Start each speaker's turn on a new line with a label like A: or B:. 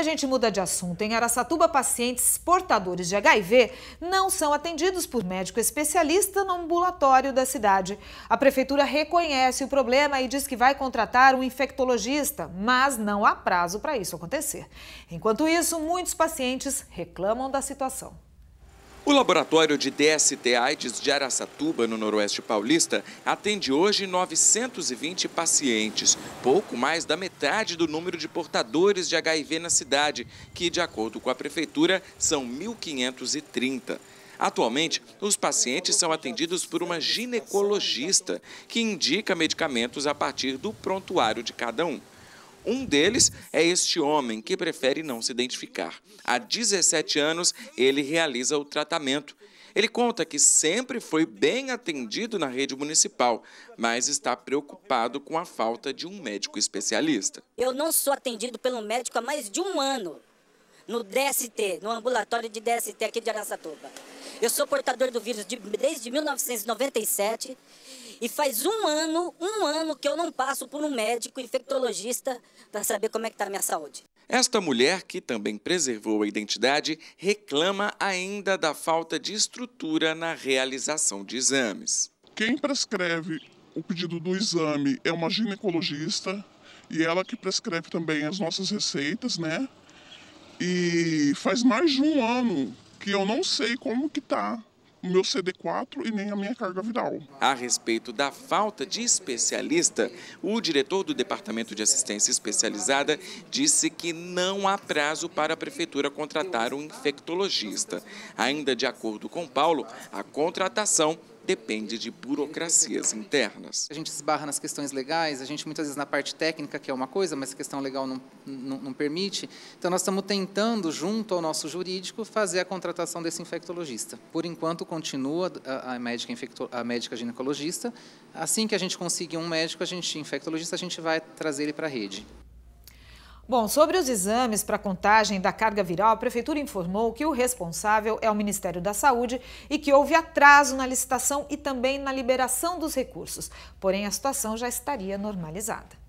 A: a gente muda de assunto. Em Aracatuba, pacientes portadores de HIV não são atendidos por médico especialista no ambulatório da cidade. A prefeitura reconhece o problema e diz que vai contratar um infectologista, mas não há prazo para isso acontecer. Enquanto isso, muitos pacientes reclamam da situação.
B: O laboratório de DST AIDS de Araçatuba, no Noroeste Paulista, atende hoje 920 pacientes, pouco mais da metade do número de portadores de HIV na cidade, que, de acordo com a Prefeitura, são 1.530. Atualmente, os pacientes são atendidos por uma ginecologista, que indica medicamentos a partir do prontuário de cada um. Um deles é este homem que prefere não se identificar. Há 17 anos ele realiza o tratamento. Ele conta que sempre foi bem atendido na rede municipal, mas está preocupado com a falta de um médico especialista.
C: Eu não sou atendido pelo médico há mais de um ano no DST, no ambulatório de DST aqui de Araçatuba. Eu sou portador do vírus de, desde 1997 e faz um ano, um ano que eu não passo por um médico infectologista para saber como é que está a minha saúde.
B: Esta mulher, que também preservou a identidade, reclama ainda da falta de estrutura na realização de exames.
D: Quem prescreve o pedido do exame é uma ginecologista e ela que prescreve também as nossas receitas, né? E faz mais de um ano que eu não sei como que tá o meu CD4 e nem a minha carga viral.
B: A respeito da falta de especialista, o diretor do Departamento de Assistência Especializada disse que não há prazo para a prefeitura contratar um infectologista. Ainda de acordo com Paulo, a contratação depende de burocracias internas. A gente esbarra nas
E: questões legais, a gente muitas vezes na parte técnica, que é uma coisa, mas a questão legal não, não, não permite. Então, nós estamos tentando, junto ao nosso jurídico, fazer a contratação desse infectologista. Por enquanto, continua a, a médica, infecto, a médica ginecologista. Assim que a gente conseguir um médico, a gente, infectologista, a gente vai trazer ele para a rede.
A: Bom, sobre os exames para contagem da carga viral, a Prefeitura informou que o responsável é o Ministério da Saúde e que houve atraso na licitação e também na liberação dos recursos. Porém, a situação já estaria normalizada.